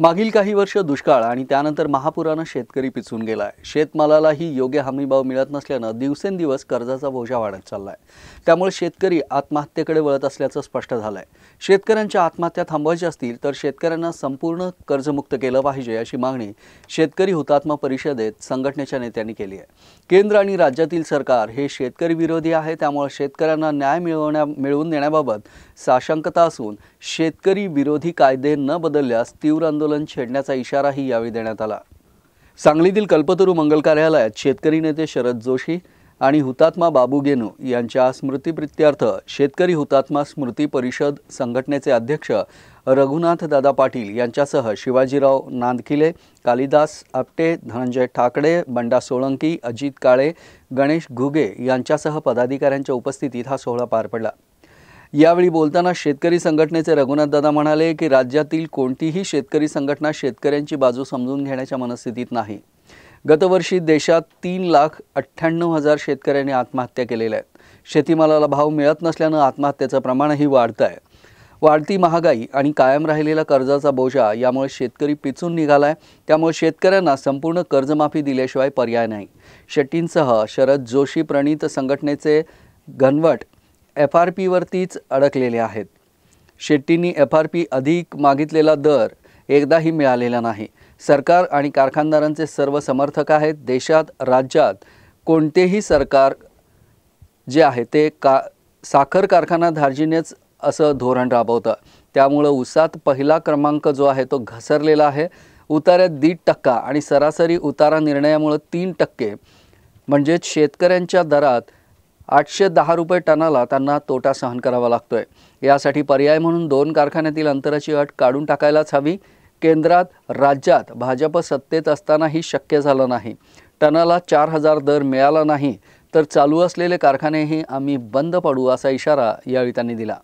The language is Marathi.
मागील काही वर्ष दुष्काळ आणि त्यानंतर महापुरानं शेतकरी पिचून गेलाय शेतमालालाही योग्य हमीभाव मिळत नसल्यानं दिवसेंदिवस कर्जाचा बोजा वाढत चाललाय त्यामुळे शेतकरी आत्महत्येकडे वळत असल्याचं स्पष्ट झालंय शेतकऱ्यांच्या आत्महत्या थांबवायच्या असतील तर शेतकऱ्यांना संपूर्ण कर्जमुक्त केलं पाहिजे अशी मागणी शेतकरी हुतात्मा परिषदेत संघटनेच्या नेत्यांनी केली आहे केंद्र आणि राज्यातील सरकार हे शेतकरी विरोधी आहे त्यामुळे शेतकऱ्यांना न्याय मिळवण्या मिळवून देण्याबाबत साशंकता असून शेतकरी विरोधी कायदे न बदलल्यास तीव्र आंदोलन आंदोलन छेडण्याचा इशाराही यावेळी देण्यात आला सांगलीतील कल्पतरू मंगल कार्यालयात शेतकरी नेते शरद जोशी आणि हुतात्मा बाबू गेनू यांच्या स्मृतिप्रित्यर्थ शेतकरी हुतात्मा स्मृती परिषद संघटनेचे अध्यक्ष रघुनाथ दादा पाटील यांच्यासह शिवाजीराव नांदखिले कालिदास आपटे धनंजय ठाकरे बंडा सोळंकी अजित काळे गणेश घुगे यांच्यासह पदाधिकाऱ्यांच्या उपस्थितीत हा सोहळा पार पडला यावेळी बोलताना शेतकरी संघटनेचे रघुनाथ दादा म्हणाले की राज्यातील कोणतीही शेतकरी संघटना शेतकऱ्यांची बाजू समजून घेण्याच्या मनस्थितीत नाही गतवर्षी देशात तीन लाख अठ्ठ्याण्णव हजार शेतकऱ्यांनी आत्महत्या केलेल्या आहेत शेतीमालाला भाव मिळत नसल्यानं आत्महत्येचं प्रमाणही वाढतं आहे वाढती महागाई आणि कायम राहिलेला कर्जाचा बोजा यामुळे शेतकरी पिचून निघाला आहे त्यामुळे शेतकऱ्यांना संपूर्ण कर्जमाफी दिल्याशिवाय पर्याय नाही शेट्टींसह शरद जोशी प्रणीत संघटनेचे घनवट एफ आर पीवरतीच अडकलेले आहेत शेट्टींनी एफ आर पी अधिक मागितलेला दर एकदाही मिळालेला नाही सरकार आणि कारखानदारांचे सर्व समर्थक आहेत देशात राज्यात कोणतेही सरकार जे आहे ते का साखर कारखाना धार्जिनेच असं धोरण राबवतं त्यामुळं उसात पहिला क्रमांक जो आहे तो घसरलेला आहे उतार्यात दीड टक्का आणि सरासरी उतारा निर्णयामुळं तीन टक्के म्हणजेच शेतकऱ्यांच्या दरात आठशे दहा रुपये टनाला त्यांना तोटा सहन करावा लागतोय यासाठी पर्याय म्हणून दोन कारखान्यातील अंतराची अट काढून टाकायलाच हवी केंद्रात राज्यात भाजप सत्तेत असतानाही शक्य झालं नाही टनाला चार हजार दर मिळाला नाही तर चालू असलेले कारखानेही आम्ही बंद पडू असा इशारा यावेळी त्यांनी दिला